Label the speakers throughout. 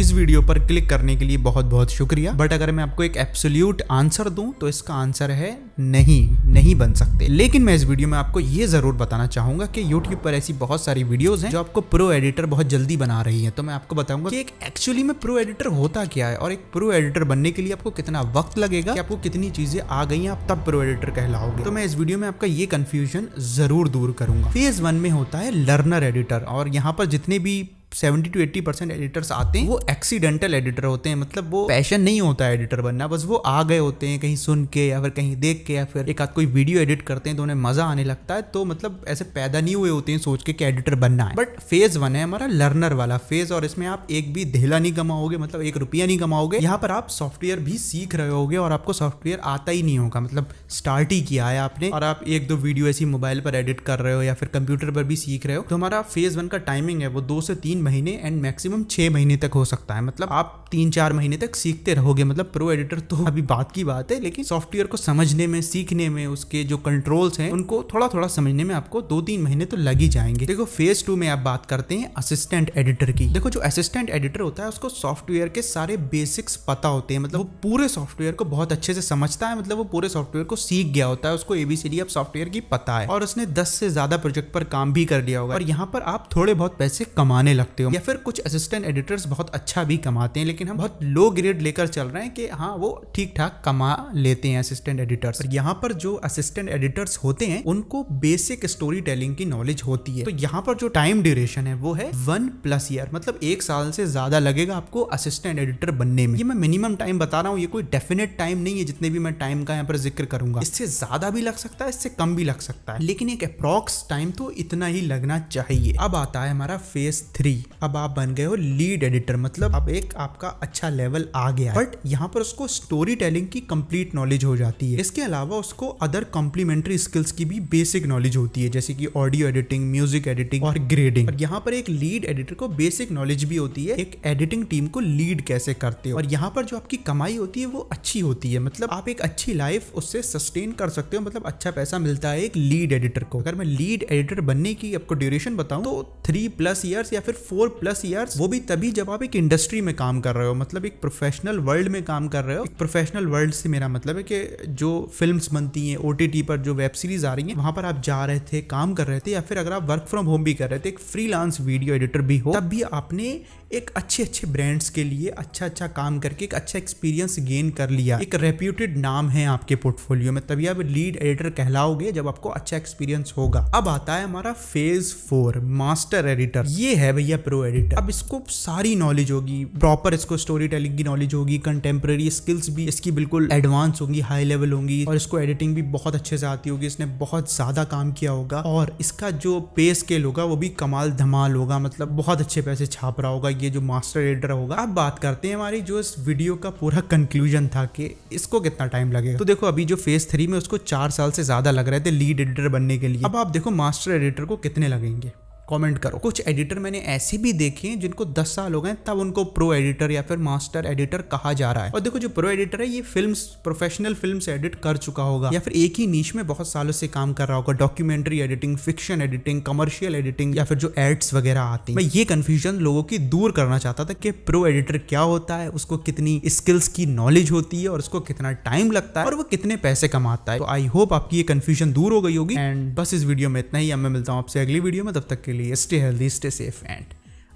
Speaker 1: इस वीडियो पर क्लिक करने के लिए बहुत बहुत शुक्रिया बट अगर मैं आपको एक एब्सोल्यूट आंसर दूं तो इसका आंसर है नहीं नहीं बन सकते लेकिन मैं इस वीडियो में आपको ये जरूर बताना चाहूंगा कि YouTube पर ऐसी बहुत सारी वीडियोस हैं जो आपको प्रो एडिटर बहुत जल्दी बना रही है तो मैं आपको बताऊंगा कि एक एक्चुअली में प्रो एडिटर होता क्या है और एक प्रो एडिटर बनने के लिए आपको कितना वक्त लगेगा कि आपको कितनी चीजें आ गई हैं आप तब प्रो एडिटर कहलाओगे तो मैं इस वीडियो में आपका ये कंफ्यूजन जरूर दूर करूंगा फेज वन में होता है लर्नर एडिटर और यहाँ पर जितने भी seventy two eighty percent editors आते हैं वो एक्सीडेंटल एडिटर होते हैं मतलब वो पैशन नहीं होता एडिटर बनना बस वो आ गए होते हैं कहीं सुन के या फिर कहीं देख के या फिर एक आध कोई वीडियो एडिट करते हैं तो उन्हें मजा आने लगता है तो मतलब ऐसे पैदा नहीं हुए होते हैं सोच के एडिटर बनना है बट फेज वन है हमारा लर्नर वाला फेज और इसमें आप एक भी ढेला नहीं कमाओगे मतलब एक रुपया नहीं कमाओगे यहाँ पर आप सॉफ्टवेयर भी सीख रहे होगे और आपको सॉफ्टवेयर आता ही नहीं होगा मतलब स्टार्ट ही किया है आपने और आप एक दो वीडियो ऐसी मोबाइल पर एडिट कर रहे हो या फिर कंप्यूटर पर भी सीख रहे हो तो हमारा फेज वन का टाइमिंग है वो दो से तीन महीने एंड मैक्सिमम छः महीने तक हो सकता है मतलब आप तीन चार महीने तक सीखते रहोगे मतलब प्रो एडिटर तो अभी बात की बात है लेकिन सॉफ्टवेयर को समझने में सीखने में उसके जो कंट्रोल्स हैं उनको थोड़ा थोड़ा समझने में आपको दो तीन महीने तो लग ही जाएंगे देखो फेज टू में आप बात करते हैं असिस्टेंट एडिटर की देखो जो असिस्टेंट एडिटर होता है उसको सॉफ्टवेयर के सारे बेसिक्स पता होते हैं मतलब वो पूरे सॉफ्टवेयर को बहुत अच्छे से समझता है मतलब वो पूरे सॉफ्टवेयर को सीख गया होता है उसको एबीसीडी अब सॉफ्टवेयर की पता है और उसने दस से ज्यादा प्रोजेक्ट पर काम भी कर लिया होगा और यहाँ पर आप थोड़े बहुत पैसे कमाने लगते सकते हो या फिर कुछ असिस्टेंट एडिटर्स बहुत अच्छा भी कमाते हैं लेकिन हम बहुत लो ग्रेड लेकर चल रहे हैं कि हाँ वो ठीक ठाक कमा लेते हैं असिस्टेंट एडिटर्स यहाँ पर जो असिस्टेंट एडिटर्स होते हैं उनको बेसिक स्टोरी टेलिंग की नॉलेज होती है तो यहाँ पर जो टाइम ड्यूरेशन है वो है वन प्लस ईयर मतलब एक साल से ज्यादा लगेगा आपको असिस्टेंट एडिटर बनने में ये मैं मिनिमम टाइम बता रहा हूँ ये कोई डेफिनेट टाइम नहीं है जितने भी मैं टाइम का यहाँ पर जिक्र करूंगा इससे ज्यादा भी लग सकता है इससे कम भी लग सकता है लेकिन एक अप्रॉक्स टाइम तो इतना ही लगना चाहिए अब आता है हमारा फेज थ्री जी अब आप बन गए हो लीड एडिटर मतलब अब एक आपका अच्छा लेवल आ गया बट यहाँ पर उसको स्टोरी टेलिंग की कंप्लीट नॉलेज हो जाती है इसके अलावा उसको अदर कॉम्प्लीमेंट्री स्किल्स की भी बेसिक नॉलेज होती है जैसे कि ऑडियो एडिटिंग म्यूजिक एडिटिंग और ग्रेडिंग और यहाँ पर एक लीड एडिटर को बेसिक नॉलेज भी होती है एक एडिटिंग टीम को लीड कैसे करते हो और यहाँ पर जो आपकी कमाई होती है वो अच्छी होती है मतलब आप एक अच्छी लाइफ उससे सस्टेन कर सकते हो मतलब अच्छा पैसा मिलता है एक लीड एडिटर को अगर मैं लीड एडिटर बनने की आपको ड्यूरेशन बताऊं तो थ्री प्लस ईयर्स या फिर फोर प्लस ईयर वो भी तभी जब आप एक इंडस्ट्री में काम कर रहे हो मतलब एक प्रोफेशनल वर्ल्ड में काम कर रहे हो प्रोफेशनल वर्ल्ड से मेरा मतलब है कि जो फिल्म बनती हैं ओ पर जो वेब सीरीज आ रही है वहां पर आप जा रहे थे काम कर रहे थे या फिर अगर आप वर्क फ्रॉम होम भी कर रहे थे एक फ्रीलांस वीडियो एडिटर भी हो तब भी आपने एक अच्छे अच्छे ब्रांड्स के लिए अच्छा अच्छा काम करके एक अच्छा एक्सपीरियंस गेन कर लिया एक रेप्यूटेड नाम है आपके पोर्टफोलियो में तभी आप लीड एडिटर कहलाओगे जब आपको अच्छा एक्सपीरियंस होगा अब आता है हमारा फेज फोर मास्टर एडिटर ये है भैया मीडिया प्रो एडिटर अब इसको सारी नॉलेज होगी प्रॉपर इसको स्टोरी टेलिंग की नॉलेज होगी कंटेम्प्रेरी स्किल्स भी इसकी बिल्कुल एडवांस होंगी हाई लेवल होंगी और इसको एडिटिंग भी बहुत अच्छे से आती होगी इसने बहुत ज़्यादा काम किया होगा और इसका जो पे स्केल होगा वो भी कमाल धमाल होगा मतलब बहुत अच्छे पैसे छाप रहा होगा ये जो मास्टर एडिटर होगा अब बात करते हैं हमारी जो इस वीडियो का पूरा कंक्लूजन था कि इसको कितना टाइम लगेगा तो देखो अभी जो फेज थ्री में उसको चार साल से ज़्यादा लग रहे थे लीड एडिटर बनने के लिए अब आप देखो मास्टर एडिटर को कितने लगेंगे कमेंट करो कुछ एडिटर मैंने ऐसे भी देखे हैं जिनको 10 साल हो गए तब उनको प्रो एडिटर या फिर मास्टर एडिटर कहा जा रहा है और देखो जो प्रो एडिटर है ये फिल्म प्रोफेशनल फिल्म एडिट कर चुका होगा या फिर एक ही नीच में बहुत सालों से काम कर रहा होगा documentary editing fiction editing commercial editing या फिर जो एड्स वगैरह आती है मैं ये कन्फ्यूजन लोगों की दूर करना चाहता था कि प्रो एडिटर क्या होता है उसको कितनी स्किल्स की नॉलेज होती है और उसको कितना टाइम लगता है और वो कितने पैसे कमाता है तो आई होप आपकी ये कन्फ्यूजन दूर हो गई होगी एंड बस इस वीडियो में इतना ही मैं मिलता हूँ आपसे अगली वीडियो में तब तक के really stay healthy, stay safe, and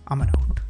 Speaker 1: I'm out.